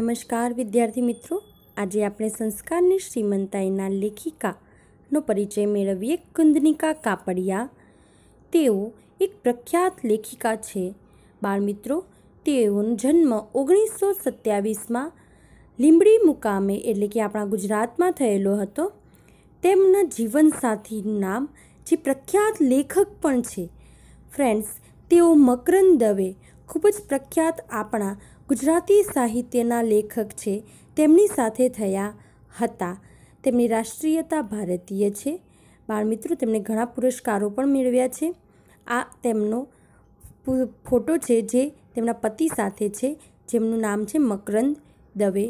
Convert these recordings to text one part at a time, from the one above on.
નમસ્કાર વિદ્યાર્થી મિત્રો આજે આપણે સંસ્કારની શ્રીમંતાઈના લેખિકાનો પરિચય મેળવીએ કુંદનિકા કાપડિયા તેઓ એક પ્રખ્યાત લેખિકા છે બાળમિત્રો તેઓનો જન્મ ઓગણીસો સત્યાવીસમાં લીંબડી મુકામે એટલે કે આપણા ગુજરાતમાં થયેલો હતો તેમના જીવનસાથીનું નામ જે પ્રખ્યાત લેખક પણ છે ફ્રેન્ડ્સ તેઓ મકરંદ દવે ખૂબ જ પ્રખ્યાત આપણા ગુજરાતી સાહિત્યના લેખક છે તેમની સાથે થયા હતા તેમની રાષ્ટ્રીયતા ભારતીય છે બાળમિત્રો તેમણે ઘણા પુરસ્કારો પણ મેળવ્યા છે આ તેમનો ફોટો છે જે તેમના પતિ સાથે છે જેમનું નામ છે મકરંદ દવે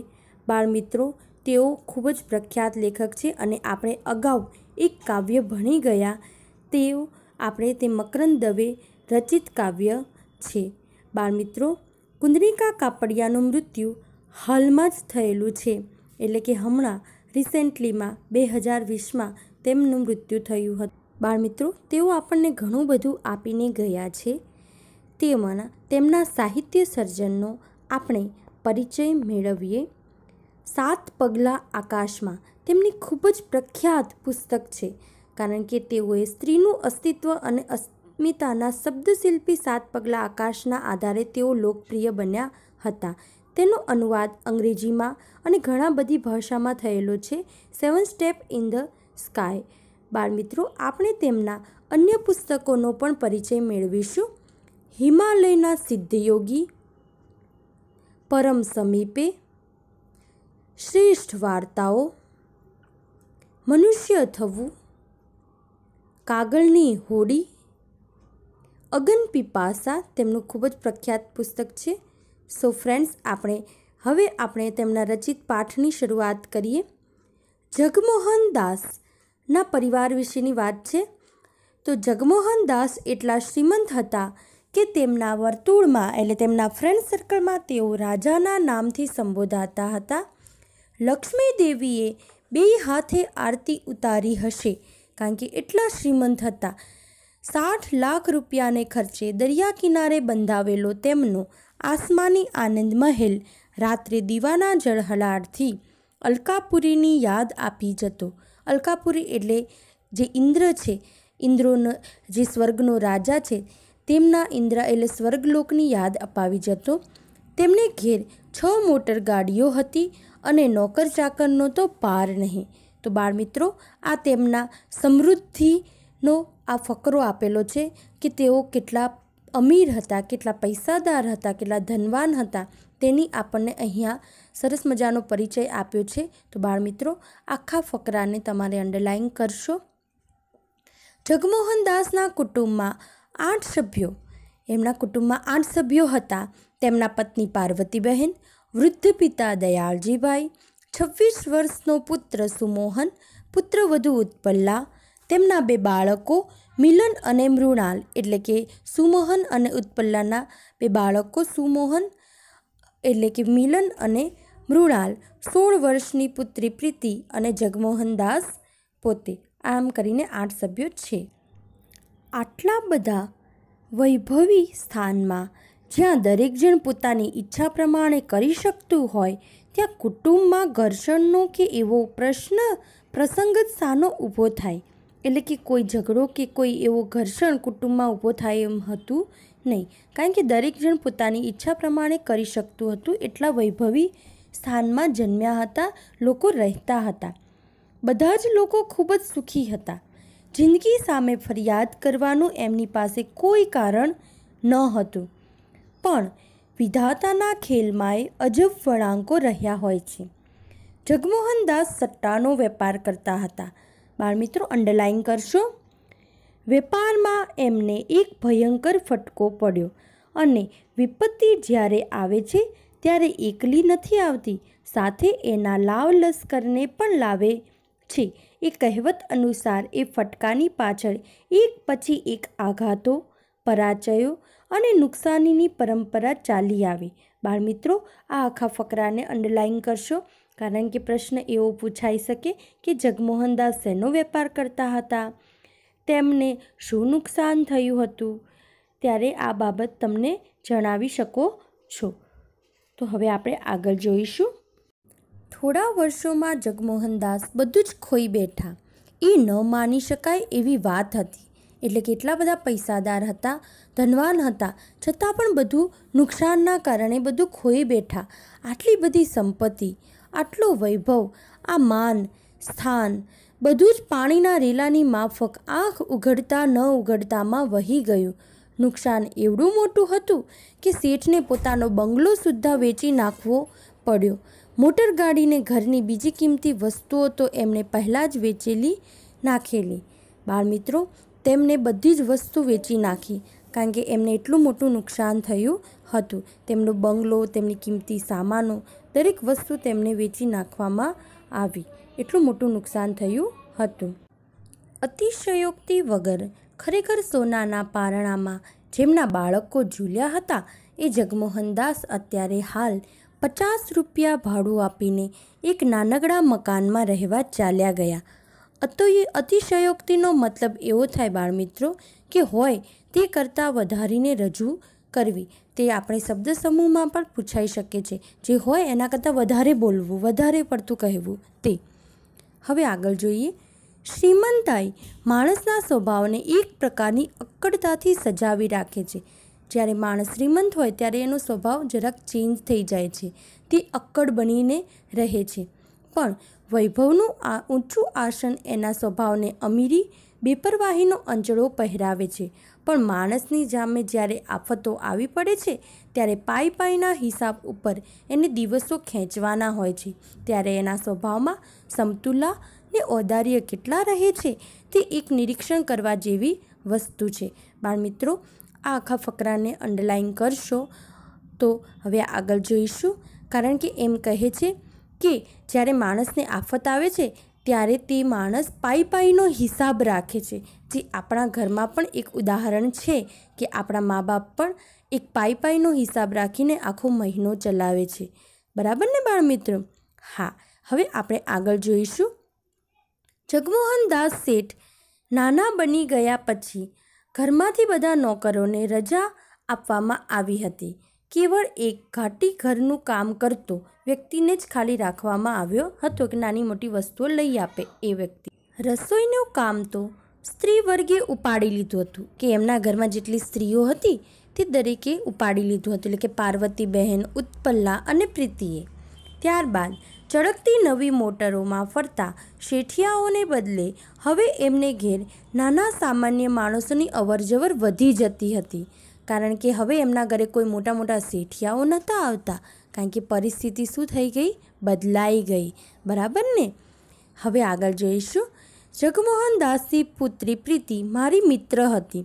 બાળમિત્રો તેઓ ખૂબ જ પ્રખ્યાત લેખક છે અને આપણે અગાઉ એક કાવ્ય ભણી ગયા તેઓ આપણે તે મકરંદ દવે રચિત કાવ્ય છે બાળમિત્રો કુંદનિકા કાપડિયાનું મૃત્યુ હાલમાં જ થયેલું છે એટલે કે હમણાં રિસેન્ટલીમાં બે હજાર વીસમાં તેમનું મૃત્યુ થયું હતું બાળમિત્રો તેઓ આપણને ઘણું બધું આપીને ગયા છે તેમાંના તેમના સાહિત્ય સર્જનનો આપણે પરિચય મેળવીએ સાત પગલાં આકાશમાં તેમની ખૂબ જ પ્રખ્યાત પુસ્તક છે કારણ કે તેઓએ સ્ત્રીનું અસ્તિત્વ અને મિતાના શબ્દશિલ્પી સાત પગલા આકાશના આધારે તેઓ લોકપ્રિય બન્યા હતા તેનો અનુવાદ અંગ્રેજીમાં અને ઘણા બધી ભાષામાં થયેલો છે seven step in the sky બાળમિત્રો આપણે તેમના અન્ય પુસ્તકોનો પણ પરિચય મેળવીશું હિમાલયના સિદ્ધયોગી પરમ સમીપે શ્રેષ્ઠ વાર્તાઓ મનુષ્ય થવું કાગળની હોડી અગન પીપાસા તેમનું ખૂબ જ પ્રખ્યાત પુસ્તક છે સો ફ્રેન્ડ્સ આપણે હવે આપણે તેમના રચિત પાઠની શરૂઆત કરીએ જગમોહન દાસના પરિવાર વિશેની વાત છે તો જગમોહન દાસ એટલા શ્રીમંત હતા કે તેમના વર્તુળમાં એટલે તેમના ફ્રેન્ડ સર્કલમાં તેઓ રાજાના નામથી સંબોધાતા હતા લક્ષ્મી દેવીએ બે હાથે આરતી ઉતારી હશે કારણ કે એટલા શ્રીમંત હતા સાઠ લાખ રૂપિયાને ખર્ચે દરિયા કિનારે બંધાવેલો તેમનો આસમાની આનંદ મહેલ રાત્રે દીવાના ઝળહળાટથી અલકાપુરીની યાદ આપી જતો અલકાપુરી એટલે જે ઇન્દ્ર છે ઇન્દ્રોનો જે સ્વર્ગનો રાજા છે તેમના ઇન્દ્ર એટલે સ્વર્ગલોકની યાદ અપાવી જતો તેમને ઘેર છ મોટર ગાડીઓ હતી અને નોકર ચાકરનો તો પાર નહીં તો બાળમિત્રો આ તેમના સમૃદ્ધિ નો આ ફકરો આપેલો છે કે તેઓ કેટલા અમીર હતા કેટલા પૈસાદાર હતા કેટલા ધનવાન હતા તેની આપણને અહીંયા સરસ મજાનો પરિચય આપ્યો છે તો બાળમિત્રો આખા ફકરાને તમારે અંડરલાઇન કરશો જગમોહન દાસના કુટુંબમાં આઠ સભ્યો એમના કુટુંબમાં આઠ સભ્યો હતા તેમના પત્ની પાર્વતીબહેન વૃદ્ધ પિતા દયાળજીભાઈ છવ્વીસ વર્ષનો પુત્ર સુમોહન પુત્રવધુ ઉત્પલ્લા તેમના બે બાળકો મિલન અને મૃણાલ એટલે કે સુમોહન અને ઉત્પલ્લાના બે બાળકો સુમોહન એટલે કે મિલન અને મૃણાલ સોળ વર્ષની પુત્રી પ્રીતિ અને જગમોહનદાસ પોતે આમ કરીને આઠ સભ્યો છે આટલા બધા વૈભવી સ્થાનમાં જ્યાં દરેક જણ પોતાની ઈચ્છા પ્રમાણે કરી શકતું હોય ત્યાં કુટુંબમાં ઘર્ષણનો કે એવો પ્રશ્ન પ્રસંગ જ સાનો ઊભો થાય એટલે કે કોઈ ઝઘડો કે કોઈ એવો ઘર્ષણ કુટુંબમાં ઊભો થાય એમ હતું નહીં કારણ કે દરેક જણ પોતાની ઈચ્છા પ્રમાણે કરી શકતું હતું એટલા વૈભવી સ્થાનમાં જન્મ્યા હતા લોકો રહેતા હતા બધા જ લોકો ખૂબ જ સુખી હતા જિંદગી સામે ફરિયાદ કરવાનું એમની પાસે કોઈ કારણ ન હતું પણ વિધાતાના ખેલમાંય અજબ વળાંકો રહ્યા હોય છે જગમોહનદાસ સટ્ટાનો વેપાર કરતા હતા બાળમિત્રો અંડરલાઈન કરશો વેપારમાં એમને એક ભયંકર ફટકો પડ્યો અને વિપત્તિ જ્યારે આવે છે ત્યારે એકલી નથી આવતી સાથે એના લાવ લશ્કરને પણ લાવે છે એ કહેવત અનુસાર એ ફટકાની પાછળ એક પછી એક આઘાતો પરાચયો અને નુકસાનીની પરંપરા ચાલી આવે બાળમિત્રો આ આખા ફકરાને અંડરલાઈન કરશો કારણ કે પ્રશ્ન એવો પૂછાઈ શકે કે જગમોહનદાસ શેનો વેપાર કરતા હતા તેમને શું નુકસાન થયું હતું ત્યારે આ બાબત તમને જણાવી શકો છો તો હવે આપણે આગળ જોઈશું થોડા વર્ષોમાં જગમોહનદાસ બધું જ ખોઈ બેઠા એ ન માની શકાય એવી વાત હતી એટલે કેટલા બધા પૈસાદાર હતા ધનવાન હતા છતાં પણ બધું નુકસાનના કારણે બધું ખોઈ બેઠા આટલી બધી સંપત્તિ આટલો વૈભવ આ માન સ્થાન બધું જ પાણીના રેલાની માફક આંખ ઉઘડતા ન ઉઘડતામાં વહી ગયું નુકસાન એવડું મોટું હતું કે શેઠને પોતાનો બંગલો સુદ્ધા વેચી નાખવો પડ્યો મોટર ગાડીને ઘરની બીજી કિંમતી વસ્તુઓ તો એમણે પહેલાં જ વેચેલી નાખેલી બાળમિત્રો તેમણે બધી જ વસ્તુ વેચી નાખી કારણ કે એમને એટલું મોટું નુકસાન થયું હતું તેમનો બંગલો તેમની કિંમતી સામાનો દરેક વસ્તુ તેમને વેચી નાખવામાં આવી એટલું મોટું નુકસાન થયું હતું અતિશયોક્તિ વગર ખરેખર સોનાના પારણામાં જેમના બાળકો ઝૂલ્યા હતા એ જગમોહનદાસ અત્યારે હાલ પચાસ રૂપિયા ભાડું આપીને એક નાનકડા મકાનમાં રહેવા ચાલ્યા ગયા અતો એ અતિશયોક્તિનો મતલબ એવો થાય બાળમિત્રો કે હોય તે કરતાં વધારીને રજૂ કરવી તે આપણે શબ્દ સમૂહમાં પણ પૂછાઈ શકે છે જે હોય એના કરતાં વધારે બોલવું વધારે પડતું કહેવું તે હવે આગળ જોઈએ શ્રીમંતાઈ માણસના સ્વભાવને એક પ્રકારની અક્કડતાથી સજાવી રાખે છે જ્યારે માણસ શ્રીમંત હોય ત્યારે એનો સ્વભાવ જરાક ચેન્જ થઈ જાય છે તે અક્કડ બનીને રહે છે પણ વૈભવનું આ ઊંચું આસન એના સ્વભાવને અમીરી બેપરવાહીનો અંજળો પહેરાવે છે પણ માણસની જામે જ્યારે આફતો આવી પડે છે ત્યારે પાઈ પાઈના હિસાબ ઉપર એને દિવસો ખેંચવાના હોય છે ત્યારે એના સ્વભાવમાં સમતુલા ને ઔદાર્ય કેટલા રહે છે તે એક નિરીક્ષણ કરવા જેવી વસ્તુ છે બાળમિત્રો આ આખા ફકરાને અંડરલાઇન કરશો તો હવે આગળ જોઈશું કારણ કે એમ કહે છે કે જ્યારે માણસને આફત આવે છે ત્યારે તે માણસ પાઈ પાઈનો હિસાબ રાખે છે જે આપણા ઘરમાં પણ એક ઉદાહરણ છે કે આપણા મા બાપ પણ એક પાઈ પાઈનો હિસાબ રાખીને આખો મહિનો ચલાવે છે બરાબર ને બાળમિત્રો હા હવે આપણે આગળ જોઈશું જગમોહનદાસ શેઠ નાના બની ગયા પછી ઘરમાંથી બધા નોકરોને રજા આપવામાં આવી હતી કેવળ એક ઘાટી ઘરનું કામ કરતો વ્યક્તિને જ ખાલી રાખવામાં આવ્યો હતો કે નાની મોટી વસ્તુઓ લઈ આપે એ વ્યક્તિ રસોઈનું કામ તો સ્ત્રી વર્ગે ઉપાડી લીધું હતું કે એમના ઘરમાં જેટલી સ્ત્રીઓ હતી તે દરેકે ઉપાડી લીધું હતું એટલે કે પાર્વતી બહેન ઉત્પલ્લા અને પ્રીતિએ ત્યારબાદ ચળકતી નવી મોટરોમાં ફરતા શેઠિયાઓને બદલે હવે એમને ઘેર નાના સામાન્ય માણસોની અવરજવર વધી જતી હતી કારણ કે હવે એમના ઘરે કોઈ મોટા મોટા શેઠિયાઓ નહોતા આવતા કારણ કે પરિસ્થિતિ શું થઈ ગઈ બદલાઈ ગઈ બરાબર ને હવે આગળ જોઈશું જગમોહન દાસની પુત્રી પ્રીતિ મારી મિત્ર હતી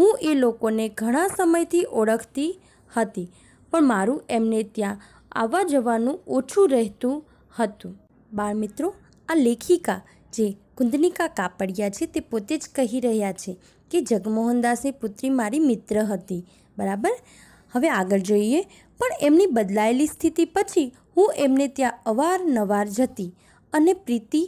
હું એ લોકોને ઘણા સમયથી ઓળખતી હતી પણ મારું એમને ત્યાં આવવા જવાનું ઓછું રહેતું હતું બાળ મિત્રો આ લેખિકા જે કુંદનિકા કાપડિયા છે તે પોતે જ કહી રહ્યા છે કે જગમોહનદાસની પુત્રી મારી મિત્ર હતી બરાબર હવે આગળ જોઈએ પણ એમની બદલાયેલી સ્થિતિ પછી હું એમને ત્યાં અવારનવાર જતી અને પ્રીતિ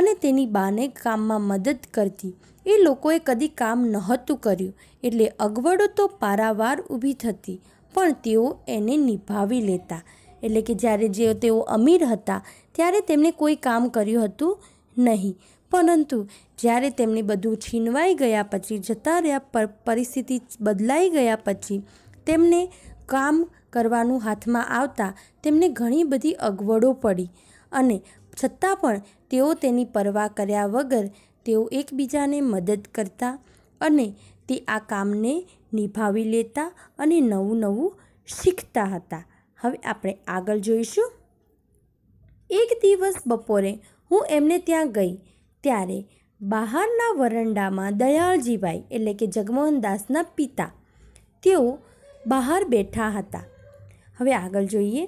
અને તેની બાને કામમાં મદદ કરતી એ લોકોએ કદી કામ નહોતું કર્યું એટલે અગવડો તો પારાવાર ઊભી થતી પણ તેઓ એને નિભાવી લેતા એટલે કે જ્યારે જે તેઓ અમીર હતા ત્યારે તેમણે કોઈ કામ કર્યું હતું નહીં પરંતુ જ્યારે તેમને બધું છીનવાઈ ગયા પછી જતા રહ્યા પર પરિસ્થિતિ બદલાઈ ગયા પછી તેમને કામ કરવાનું હાથમાં આવતા તેમને ઘણી બધી અગવડો પડી અને છતાં પણ તેઓ તેની પરવા કર્યા વગર તેઓ એકબીજાને મદદ કરતા અને તે આ કામને નિભાવી લેતા અને નવું નવું શીખતા હતા હવે આપણે આગળ જોઈશું એક દિવસ બપોરે હું એમને ત્યાં ગઈ ત્યારે બહારના વરંડામાં દયાળજીભાઈ એટલે કે જગમોહનદાસના પિતા તેઓ બહાર બેઠા હતા હવે આગળ જોઈએ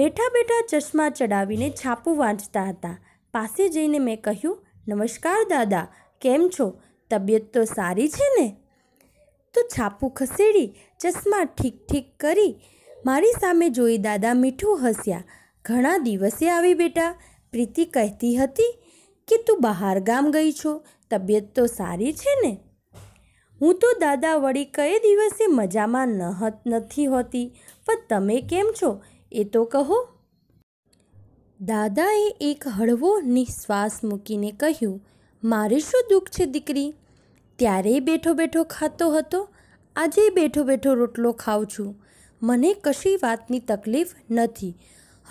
બેઠા બેઠા ચશ્મા ચડાવીને છાપું વાંચતા હતા પાસે જઈને મેં કહ્યું નમસ્કાર દાદા કેમ છો તબિયત તો સારી છે ને તો છાપું ખસેડી ચશ્મા ઠીક ઠીક કરી મારી સામે જોઈ દાદા મીઠું હસ્યા ઘણા દિવસે આવી બેટા પ્રીતિ કહેતી હતી કે તું બહાર ગામ ગઈ છો તબિયત તો સારી છે ને હું તો દાદા વળી કઈ દિવસે મજામાં નહત નથી હોતી પણ તમે કેમ છો એ તો કહો દાદાએ એક હળવો નિશ્વાસ મૂકીને કહ્યું મારે શું દુઃખ છે દીકરી ત્યારે બેઠો બેઠો ખાતો હતો આજે બેઠો બેઠો રોટલો ખાઉં છું મને કશી વાતની તકલીફ નથી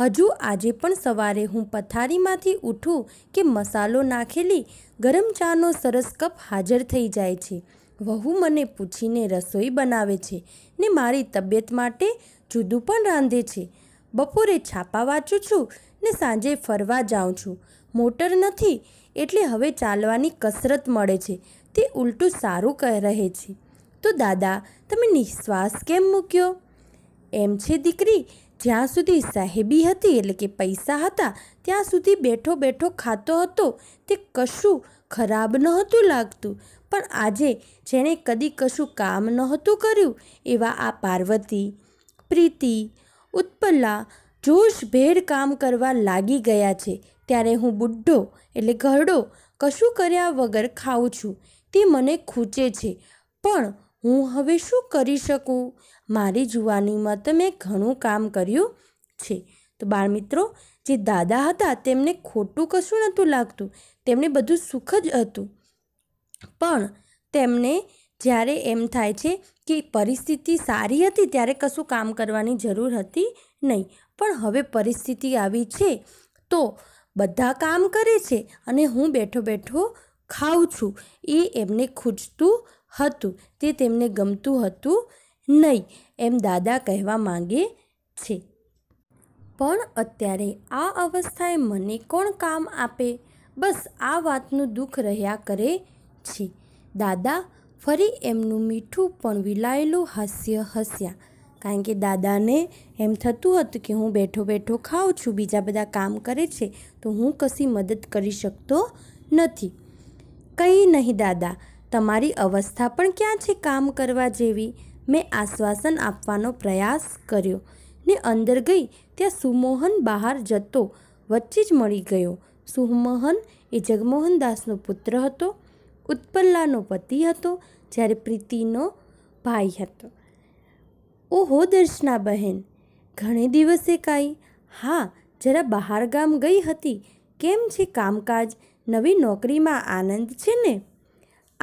હજુ આજે પણ સવારે હું પથારીમાંથી ઉઠું કે મસાલો નાખેલી ગરમ ચાનો સરસ કપ હાજર થઈ જાય છે વહુ મને પૂછીને રસોઈ બનાવે છે ને મારી તબિયત માટે જુદું પણ રાંધે છે બપોરે છાપા વાંચું છું ને સાંજે ફરવા જાઉં છું મોટર નથી એટલે હવે ચાલવાની કસરત મળે છે તે ઉલટું સારું કહે રહે છે તો દાદા તમે નિશ્વાસ કેમ મૂક્યો એમ છે દીકરી જ્યાં સુધી સાહેબી હતી એટલે કે પૈસા હતા ત્યાં સુધી બેઠો બેઠો ખાતો હતો તે કશું ખરાબ નહોતું લાગતું પણ આજે જેણે કદી કશું કામ નહોતું કર્યું એવા આ પાર્વતી પ્રીતિ ઉત્પલા જોશભેર કામ કરવા લાગી ગયા છે ત્યારે હું બુઢો એટલે ઘરડો કશું કર્યા વગર ખાઉં છું તે મને ખૂચે છે પણ હું હવે શું કરી શકું મારી જુવાનીમાં તો મેં ઘણું કામ કર્યું છે તો બાળમિત્રો જે દાદા હતા તેમને ખોટું કશું નહોતું લાગતું તેમને બધું સુખ જ હતું પણ તેમને જ્યારે એમ થાય છે કે પરિસ્થિતિ સારી હતી ત્યારે કશું કામ કરવાની જરૂર હતી નહીં પણ હવે પરિસ્થિતિ આવી છે તો બધા કામ કરે છે અને હું બેઠો બેઠો ખાઉં છું એ એમને ખૂજતું હતું તે તેમને ગમતું હતું નહીં એમ દાદા કહેવા માંગે છે પણ અત્યારે આ અવસ્થાએ મને કોણ કામ આપે બસ આ વાતનું દુઃખ રહ્યા કરે છે દાદા ફરી એમનું મીઠું પણ વિલાયેલું હાસ્ય હસ્યા કારણ કે દાદાને એમ થતું હતું કે હું બેઠો બેઠો ખાઉં છું બીજા બધા કામ કરે છે તો હું કશી મદદ કરી શકતો નથી કંઈ નહીં દાદા તમારી અવસ્થા પણ ક્યાં છે કામ કરવા જેવી મેં આશ્વાસન આપવાનો પ્રયાસ કર્યો ને અંદર ગઈ ત્યાં સુમોહન બહાર જતો વચ્ચે જ મળી ગયો સુમોહન એ જગમોહનદાસનો પુત્ર હતો ઉત્પલ્લાનો પતિ હતો જ્યારે પ્રીતિનો ભાઈ હતો ઓહો દર્શના બહેન ઘણે દિવસે કાંઈ હા જરા બહાર ગામ ગઈ હતી કેમ છે કામકાજ નવી નોકરીમાં આનંદ છે ને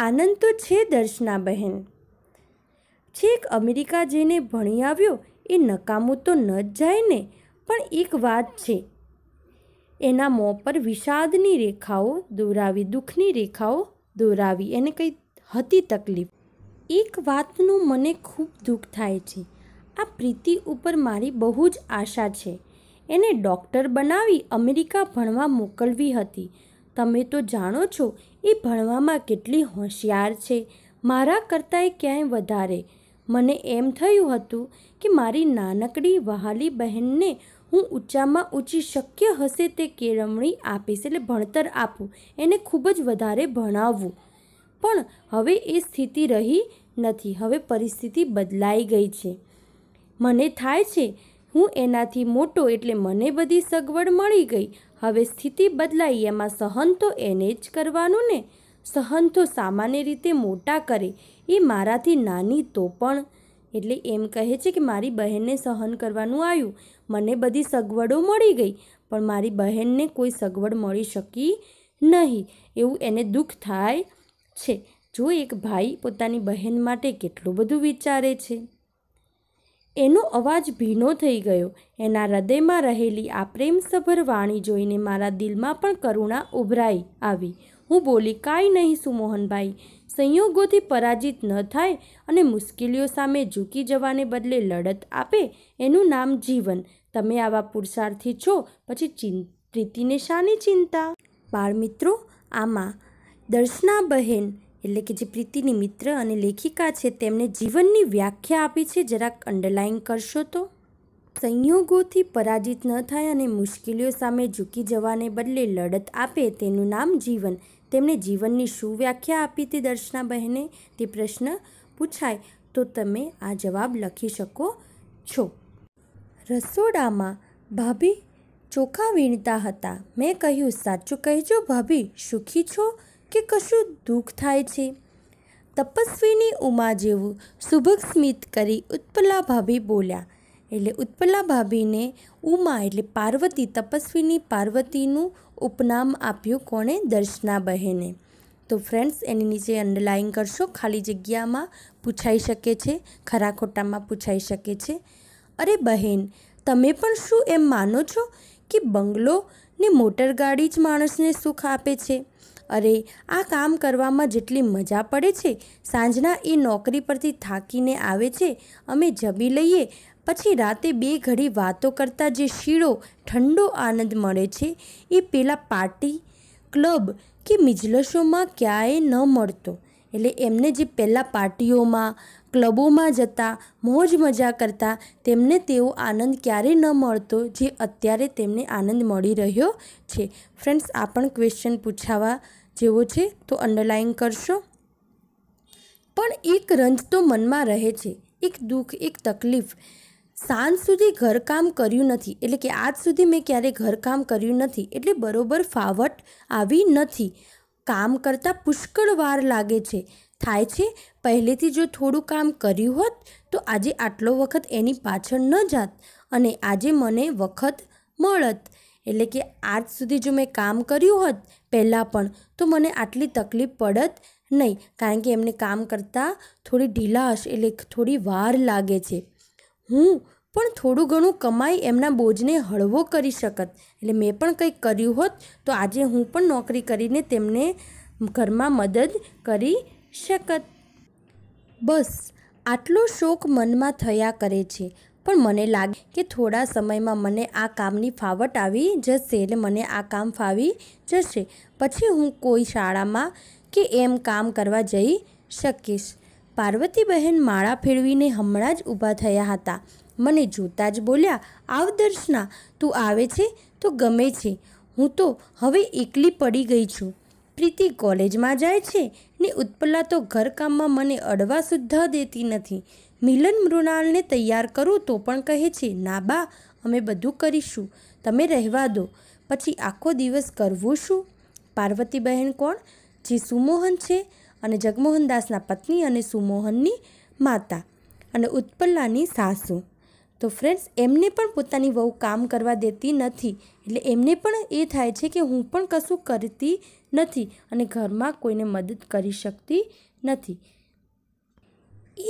આનંદ તો છે દર્શના બહેન છેક અમેરિકા જઈને ભણી આવ્યો એ નકામું તો ન જ જાય ને પણ એક વાત છે એના મોં પર વિષાદની રેખાઓ દોરાવી દુઃખની રેખાઓ દોરાવી એને કંઈ હતી તકલીફ એક વાતનું મને ખૂબ દુઃખ થાય છે આ પ્રીતિ ઉપર મારી બહુ જ આશા છે એને ડૉક્ટર બનાવી અમેરિકા ભણવા મોકલવી હતી તમે તો જાણો છો એ ભણવામાં કેટલી હોશિયાર છે મારા કરતાં એ ક્યાંય વધારે મને એમ થયું હતું કે મારી નાનકડી વહાલી બહેનને હું ઊંચામાં ઊંચી શક્ય હશે તે કેળવણી આપીશ એટલે ભણતર આપું એને ખૂબ જ વધારે ભણાવવું પણ હવે એ સ્થિતિ રહી નથી હવે પરિસ્થિતિ બદલાઈ ગઈ છે મને થાય છે હું એનાથી મોટો એટલે મને બધી સગવડ મળી ગઈ હવે સ્થિતિ બદલાઈ એમાં સહન તો એને જ કરવાનું ને સહન તો સામાન્ય રીતે મોટા કરે એ મારાથી નાની તો પણ એટલે એમ કહે છે કે મારી બહેનને સહન કરવાનું આવ્યું મને બધી સગવડો મળી ગઈ પણ મારી બહેનને કોઈ સગવડ મળી શકી નહીં એવું એને દુઃખ થાય છે જો એક ભાઈ પોતાની બહેન માટે કેટલું બધું વિચારે છે એનો અવાજ ભીનો થઈ ગયો એના હૃદયમાં રહેલી આ પ્રેમસભર વાણી જોઈને મારા દિલમાં પણ કરુણા ઉભરાઈ આવી હું બોલી કાંઈ નહીં સુમોહનભાઈ સંયોગોથી પરાજિત ન થાય અને મુશ્કેલીઓ સામે ઝૂકી જવાને બદલે લડત આપે એનું નામ જીવન તમે આવા પુરુષાર્થી છો પછી ચિં પ્રીતિને શાની ચિંતા બાળમિત્રો આમાં દર્શના બહેન એટલે કે જે પ્રીતિની મિત્ર અને લેખિકા છે તેમણે જીવનની વ્યાખ્યા આપી છે જરાક અંડરલાઇન કરશો તો સંયોગોથી પરાજિત ન થાય અને મુશ્કેલીઓ સામે ઝૂકી જવાને બદલે લડત આપે તેનું નામ જીવન તેમણે જીવનની શું વ્યાખ્યા આપી તે દર્શના બહેને તે પ્રશ્ન પૂછાય તો તમે આ જવાબ લખી શકો છો રસોડામાં ભાભી ચોખા વીણતા હતા મેં કહ્યું સાચું કહેજો ભાભી સુખી છો કે કશું દુઃખ થાય છે તપસ્વીની ઉમા જેવું સુભગ સ્મિત કરી ઉત્પલા ભાભી બોલ્યા એટલે ઉત્પલા ભાભીને ઉમા એટલે પાર્વતી તપસ્વીની પાર્વતીનું ઉપનામ આપ્યું કોણે દર્શના બહેને તો ફ્રેન્ડ્સ એની નીચે અંડરલાઇન કરશો ખાલી જગ્યામાં પૂછાઈ શકે છે ખરા ખોટામાં પૂછાઈ શકે છે અરે બહેન તમે પણ શું એમ માનો છો કે બંગલો ને મોટરગાડી જ માણસને સુખ આપે છે અરે આ કામ કરવામાં જેટલી મજા પડે છે સાંજના એ નોકરી પરથી થાકીને આવે છે અમે જમી લઈએ પછી રાતે બે ઘડી વાતો કરતાં જે શીળો ઠંડો આનંદ મળે છે એ પેલા પાર્ટી ક્લબ કે મિજલસોમાં ક્યાંય ન મળતો એટલે એમને જે પહેલાં પાર્ટીઓમાં ક્લબોમાં જતા મોજ મજા કરતા તેમને તેવો આનંદ ક્યારેય ન મળતો જે અત્યારે તેમને આનંદ મળી રહ્યો છે ફ્રેન્ડ્સ આ પણ ક્વેશ્ચન પૂછાવા જેવો છે તો અંડરલાઇન કરશો પણ એક રંજ તો મનમાં રહે છે એક દુઃખ એક તકલીફ સાંજ સુધી ઘરકામ કર્યું નથી એટલે કે આજ સુધી મેં ક્યારેય ઘરકામ કર્યું નથી એટલે બરોબર ફાવટ આવી નથી કામ કરતાં પુષ્કળ વાર લાગે છે થાય છે પહેલેથી જો થોડું કામ કર્યું હોત તો આજે આટલો વખત એની પાછળ ન જાત અને આજે મને વખત મળત એટલે કે આજ સુધી જો મેં કામ કર્યું હોત પહેલાં પણ તો મને આટલી તકલીફ પડત નહીં કારણ કે એમને કામ કરતાં થોડી ઢીલાશ એટલે થોડી વાર લાગે છે હું પણ થોડું ઘણું કમાઈ એમના બોજને હળવો કરી શકત એટલે મેં પણ કંઈક કર્યું હોત તો આજે હું પણ નોકરી કરીને તેમને ઘરમાં મદદ કરી શકત બસ આટલો શોખ મનમાં થયા કરે છે પણ મને લાગે કે થોડા સમયમાં મને આ કામની ફાવટ આવી જશે એટલે મને આ કામ ફાવી જશે પછી હું કોઈ શાળામાં કે એમ કામ કરવા જઈ શકીશ પાર્વતીબહેન માળા ફેરવીને હમણાં જ ઊભા થયા હતા મને જોતા જ બોલ્યા આવ દર્શના તું આવે છે તો ગમે છે હું તો હવે એકલી પડી ગઈ છું પ્રીતિ કોલેજમાં જાય છે ને ઉત્પલા તો ઘરકામમાં મને અડવા સુદ્ધા દેતી નથી મિલન મૃણાલને તૈયાર કરું તો પણ કહે છે ના બા અમે બધું કરીશું તમે રહેવા દો પછી આખો દિવસ કરવું શું પાર્વતી બહેન કોણ જે સુમોહન છે અને જગમોહનદાસના પત્ની અને સુમોહનની માતા અને ઉત્પલ્લાની સાસુ તો ફ્રેન્ડ્સ એમને પણ પોતાની વહુ કામ કરવા દેતી નથી એટલે એમને પણ એ થાય છે કે હું પણ કશું કરતી નથી અને ઘરમાં કોઈને મદદ કરી શકતી નથી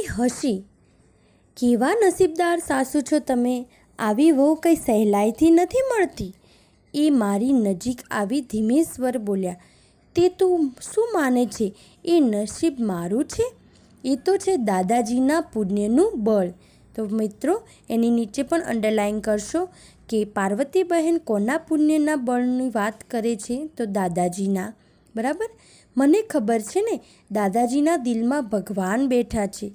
એ હશી કેવા નસીબદાર સાસુ છો તમે આવી વહુ કંઈ સહેલાઈથી નથી મળતી એ મારી નજીક આવી ધીમે સ્વર બોલ્યા તે તું શું માને છે એ નસીબ મારું છે એ તો છે દાદાજીના પુણ્યનું બળ તો મિત્રો એની નીચે પણ અંડરલાઇન કરશો કે પાર્વતી બહેન કોના પુણ્યના બળની વાત કરે છે તો દાદાજીના બરાબર મને ખબર છે ને દાદાજીના દિલમાં ભગવાન બેઠા છે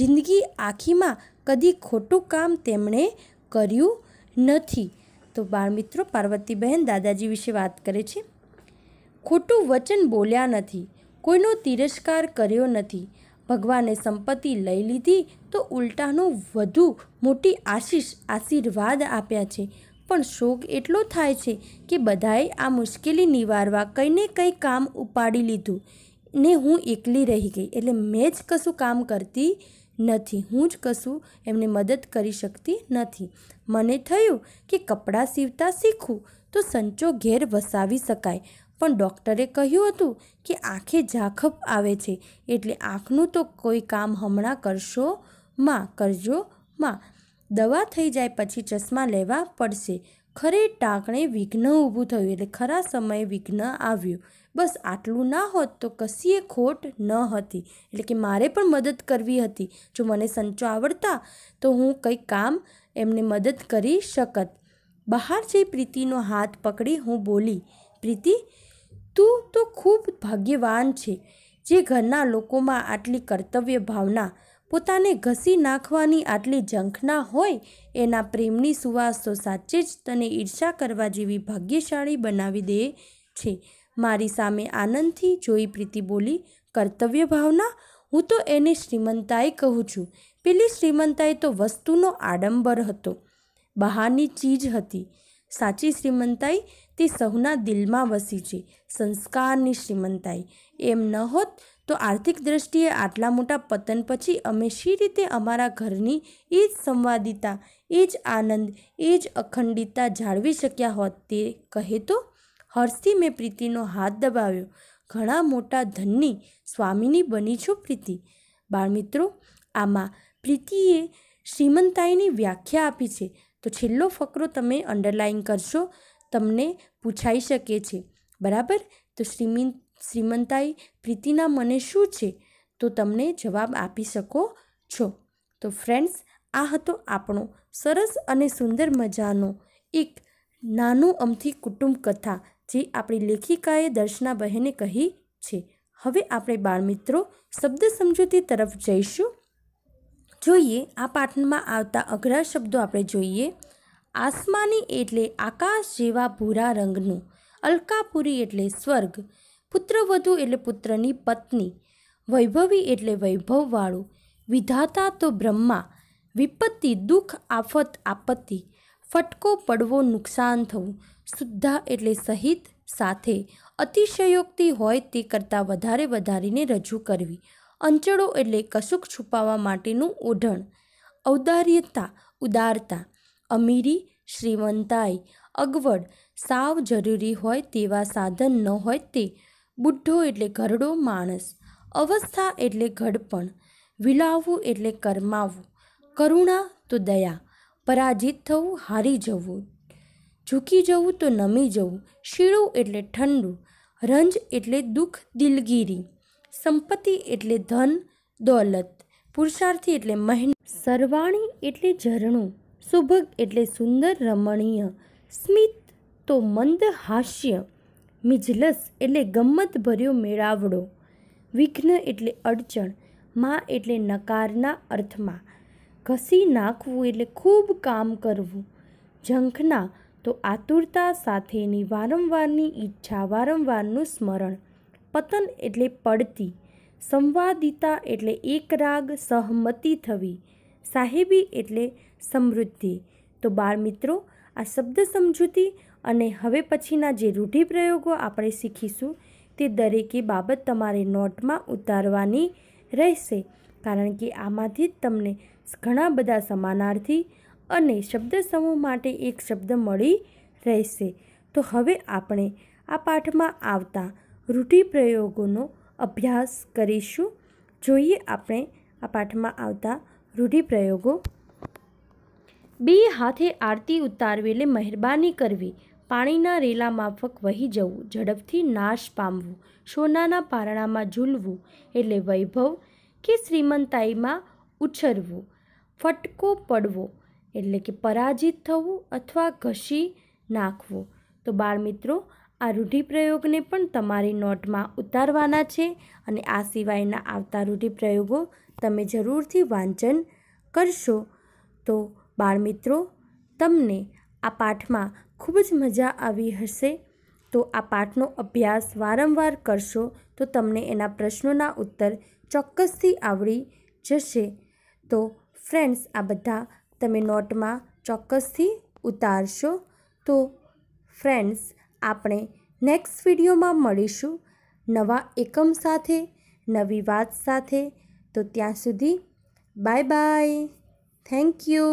જિંદગી આખીમાં કદી ખોટું કામ તેમણે કર્યું નથી તો બાળમિત્રો બહેન દાદાજી વિશે વાત કરે છે ખોટું વચન બોલ્યા નથી કોઈનો તિરસ્કાર કર્યો નથી ભગવાને સંપત્તિ લઈ લીધી તો ઉલટાનું વધુ મોટી આશીષ આશીર્વાદ આપ્યા છે પણ શોક એટલો થાય છે કે બધાએ આ મુશ્કેલી નિવારવા કંઈને કંઈ કામ ઉપાડી લીધું ને હું એકલી રહી ગઈ એટલે મેં જ કશું કામ કરતી નથી હું જ કશું એમને મદદ કરી શકતી નથી મને થયું કે કપડાં સીવતા શીખું તો સંચો ઘેર વસાવી શકાય પણ ડૉક્ટરે કહ્યું હતું કે આંખે ઝાખપ આવે છે એટલે આંખનું તો કોઈ કામ હમણાં કરશો માં કરજો માં દવા થઈ જાય પછી ચશ્મા લેવા પડશે ખરે ટાંકણે વિઘ્ન ઊભું થયું એટલે ખરા સમયે વિઘ્ન આવ્યું બસ આટલું ના હોત તો કશીએ ખોટ ન હતી એટલે કે મારે પણ મદદ કરવી હતી જો મને સંચો આવડતા તો હું કંઈ કામ એમને મદદ કરી શકત બહાર જઈ પ્રીતિનો હાથ પકડી હું બોલી પ્રીતિ તું તો ખૂબ ભાગ્યવાન છે જે ઘરના લોકોમાં આટલી કર્તવ્ય ભાવના પોતાને ઘસી નાખવાની આટલી ઝંખના હોય એના પ્રેમની સુવાસ તો સાચે જ તને ઈર્ષા કરવા જેવી ભાગ્યશાળી બનાવી દે છે મારી સામે આનંદથી જોઈ પ્રીતિ બોલી કર્તવ્ય ભાવના હું તો એને શ્રીમંતાએ કહું છું પેલી શ્રીમંતાએ તો વસ્તુનો આડંબર હતો બહારની ચીજ હતી સાચી શ્રીમંતાઈ તે સૌના દિલમાં વસી છે સંસ્કારની શ્રીમંતાઈ એમ ન હોત તો આર્થિક દ્રષ્ટિએ આટલા મોટા પતન પછી અમે શી રીતે અમારા ઘરની એ જ સંવાદિતા એ જ આનંદ એ જ અખંડિતતા જાળવી શક્યા હોત તે કહે તો હર્ષથી મેં પ્રીતિનો હાથ દબાવ્યો ઘણા મોટા ધનની સ્વામીની બની છું પ્રીતિ બાળમિત્રો આમાં પ્રીતિએ શ્રીમંતાઈની વ્યાખ્યા આપી છે તો છેલ્લો ફકરો તમે અંડરલાઇન કરશો તમને પૂછાઈ શકે છે બરાબર તો શ્રીમિન શ્રીમંતાઈ પ્રીતિના મને શું છે તો તમને જવાબ આપી શકો છો તો ફ્રેન્ડ્સ આ હતો આપણો સરસ અને સુંદર મજાનો એક નાનું અમથી કુટુંબ કથા જે આપણી લેખિકાએ દર્શના બહેને કહી છે હવે આપણે બાળમિત્રો શબ્દ સમજૂતી તરફ જઈશું જોઈએ આ પાઠમાં આવતા અઘરા શબ્દો આપણે જોઈએ આસમાની એટલે આકાશ જેવા ભૂરા રંગનું અલકાપુરી એટલે સ્વર્ગ પુત્રવધુ એટલે પુત્રની પત્ની વૈભવી એટલે વૈભવવાળું વિધાતા તો બ્રહ્મા વિપત્તિ દુઃખ આફત આપત્તિ ફટકો પડવો નુકસાન થવું શુદ્ધા એટલે સહિત સાથે અતિશયોક્તિ હોય તે કરતાં વધારે વધારીને રજૂ કરવી અંચળો એટલે કશુંક છુપાવવા માટેનું ઓઢણ ઔદાર્યતા ઉદારતા અમીરી શ્રીમંતાઈ અગવડ સાવ જરૂરી હોય તેવા સાધન ન હોય તે બુઢ્ઢો એટલે ઘરડો માણસ અવસ્થા એટલે ઘડપણ વિલાવવું એટલે કરમાવવું કરુણા તો દયા પરાજિત થવું હારી જવું ઝૂકી જવું તો નમી જવું શીળું એટલે ઠંડુ રંજ એટલે દુઃખ દિલગીરી સંપત્તિ એટલે ધન દોલત પુરુષાર્થી એટલે મહેન સરવાણી એટલે ઝરણું સુભગ એટલે સુંદર રમણીય સ્મિત તો મંદ હાસ્ય મિજલસ એટલે ગમ્મતભર્યો મેળાવડો વિઘ્ન એટલે અડચણ મા એટલે નકારના અર્થમાં ઘસી નાખવું એટલે ખૂબ કામ કરવું ઝંખના તો આતુરતા સાથેની વારંવારની ઈચ્છા વારંવારનું સ્મરણ પતન એટલે પડતી સંવાદિતા એટલે એક રાગ સહમતી થવી સાહેબી એટલે સમૃદ્ધિ તો બાળ મિત્રો આ શબ્દ સમજૂતી અને હવે પછીના જે રૂઢિપ્રયોગો આપણે શીખીશું તે દરેકે બાબત તમારે નોટમાં ઉતારવાની રહેશે કારણ કે આમાંથી જ તમને ઘણા બધા સમાનાર્થી અને શબ્દ સમૂહ માટે એક શબ્દ મળી રહેશે તો હવે આપણે આ પાઠમાં આવતા રૂઢિપ્રયોગોનો અભ્યાસ કરીશું જોઈએ આપણે આ પાઠમાં આવતા રૂઢિપ્રયોગો બે હાથે આરતી ઉતારવી મહેરબાની કરવી પાણીના રેલા માફક વહી જવું ઝડપથી નાશ પામવું સોનાના પારણામાં ઝૂલવું એટલે વૈભવ કે શ્રીમંતાઈમાં ઉછરવું ફટકો પડવો એટલે કે પરાજિત થવું અથવા ઘસી નાખવું તો બાળમિત્રો આ રૂઢિપ્રયોગને પણ તમારી નોટમાં ઉતારવાના છે અને આ સિવાયના આવતા રૂઢિપ્રયોગો તમે જરૂરથી વાંચન કરશો તો બાળમિત્રો તમને આ પાઠમાં ખૂબ જ મજા આવી હશે તો આ પાઠનો અભ્યાસ વારંવાર કરશો તો તમને એના પ્રશ્નોના ઉત્તર ચોક્કસથી આવડી જશે તો ફ્રેન્ડ્સ આ બધા તમે નોટમાં ચોક્કસથી ઉતારશો તો ફ્રેન્ડ્સ આપણે નેક્સ્ટ વિડીયોમાં મળીશું નવા એકમ સાથે નવી વાત સાથે તો ત્યાં સુધી બાય બાય થેન્ક યુ